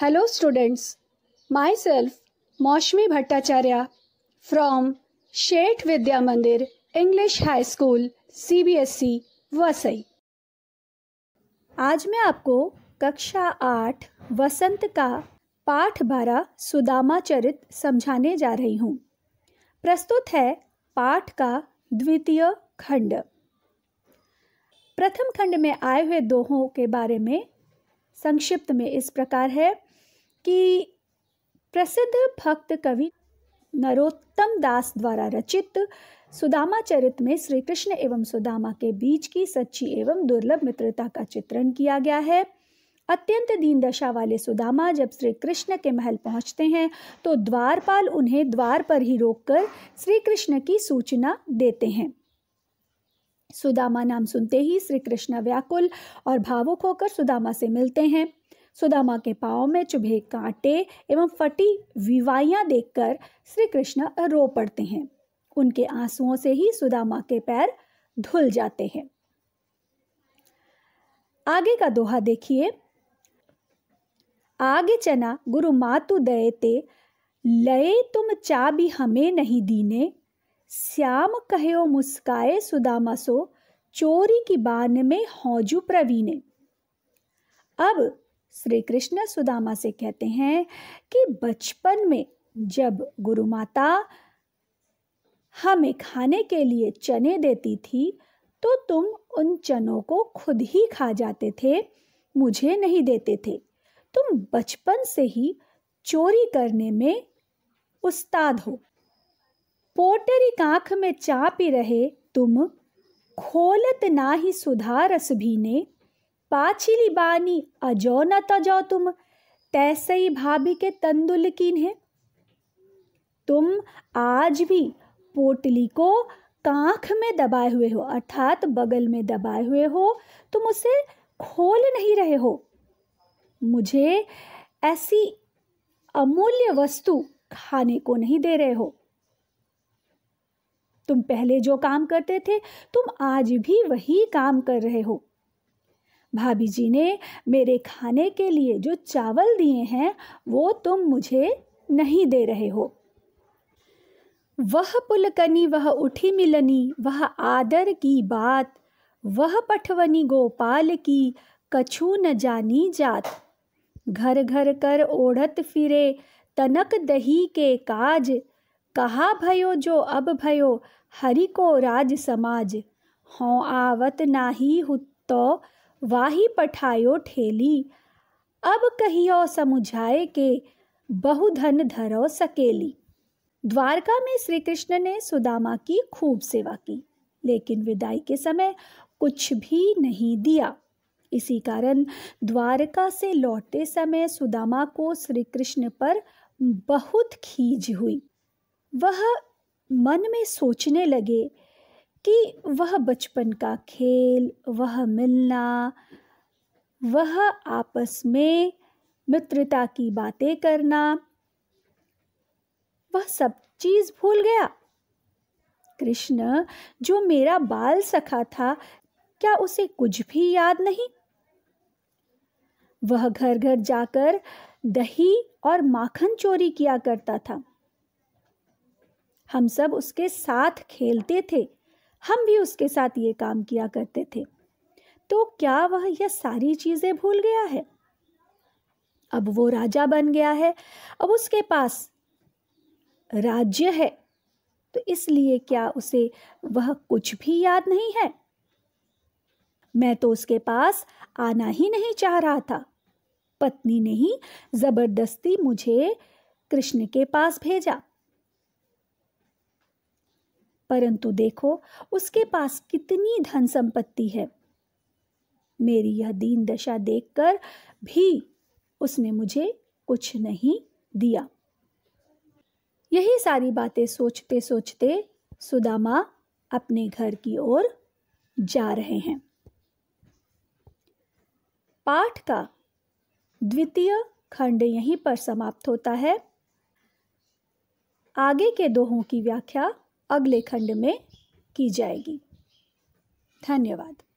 hello Moushumi Bhattacharya from Sheth Vidya Mandir English high school C B S CBSE Vasai आज मैं आपको कक्षा आठ वसंत का पाठ बारह सुदामा चरित समझाने जा रही हूँ प्रस्तुत है पाठ का द्वितीय खंड प्रथम खंड में आए हुए दोहों के बारे में संक्षिप्त में इस प्रकार है कि प्रसिद्ध भक्त कवि नरोत्तम दास द्वारा रचित सुदामा चरित में श्री कृष्ण एवं सुदामा के बीच की सच्ची एवं दुर्लभ मित्रता का चित्रण किया गया है अत्यंत दीन दशा वाले सुदामा जब श्री कृष्ण के महल पहुंचते हैं तो द्वारपाल उन्हें द्वार पर ही रोककर श्री कृष्ण की सूचना देते हैं सुदामा नाम सुनते ही श्री कृष्ण व्याकुल और भावुक होकर सुदामा से मिलते हैं सुदामा के पाँव में चुभे कांटे एवं फटी विवाइयाँ देखकर श्री कृष्ण रो पड़ते हैं उनके आंसुओं से ही सुदामा के पैर धुल जाते हैं आगे का दोहा देखिए आगे चना गुरु मातु ते लये तुम चा भी हमें नहीं दीने श्याम कहो मुस्काए सुदामा सो चोरी की बान में हौजू प्रवीणे अब श्री कृष्ण सुदामा से कहते हैं कि बचपन में जब गुरु माता हमें खाने के लिए चने देती थी तो तुम उन चनों को खुद ही खा जाते थे मुझे नहीं देते थे तुम बचपन से ही चोरी करने में उस्ताद हो पोटरी कांख में चापी रहे तुम खोलत ना ही सुधा भी ने पाछिली बानी अजो न तजो तुम तैसे ही भाभी के तंदुल कीन है तुम आज भी पोटली को कांख में दबाए हुए हो अर्थात बगल में दबाए हुए हो तुम उसे खोल नहीं रहे हो मुझे ऐसी अमूल्य वस्तु खाने को नहीं दे रहे हो तुम पहले जो काम करते थे तुम आज भी वही काम कर रहे हो भाभी जी ने मेरे खाने के लिए जो चावल दिए हैं वो तुम मुझे नहीं दे रहे हो वह पुलकनी वह उठी मिलनी वह आदर की बात वह पठवनी गोपाल की कछु न जानी जात घर घर कर ओढ़त फिरे तनक दही के काज कहा भयो जो अब भयो हरि को राज समाज हों आवत नाही हुत्तो वाही पठायो ठेली अब कहियो समुझाए के बहुधन धरो सकेली द्वारका में श्री कृष्ण ने सुदामा की खूब सेवा की लेकिन विदाई के समय कुछ भी नहीं दिया इसी कारण द्वारका से लौटते समय सुदामा को श्री कृष्ण पर बहुत खीज हुई वह मन में सोचने लगे कि वह बचपन का खेल वह मिलना वह आपस में मित्रता की बातें करना वह सब चीज़ भूल गया कृष्ण जो मेरा बाल सखा था क्या उसे कुछ भी याद नहीं वह घर घर जाकर दही और माखन चोरी किया करता था हम सब उसके साथ खेलते थे हम भी उसके साथ ये काम किया करते थे तो क्या वह यह सारी चीज़ें भूल गया है अब वो राजा बन गया है अब उसके पास राज्य है तो इसलिए क्या उसे वह कुछ भी याद नहीं है मैं तो उसके पास आना ही नहीं चाह रहा था पत्नी ने ही जबरदस्ती मुझे कृष्ण के पास भेजा परंतु देखो उसके पास कितनी धन संपत्ति है मेरी यह दीन दशा देखकर भी उसने मुझे कुछ नहीं दिया यही सारी बातें सोचते सोचते सुदामा अपने घर की ओर जा रहे हैं पाठ का द्वितीय खंड यहीं पर समाप्त होता है आगे के दोहों की व्याख्या अगले खंड में की जाएगी धन्यवाद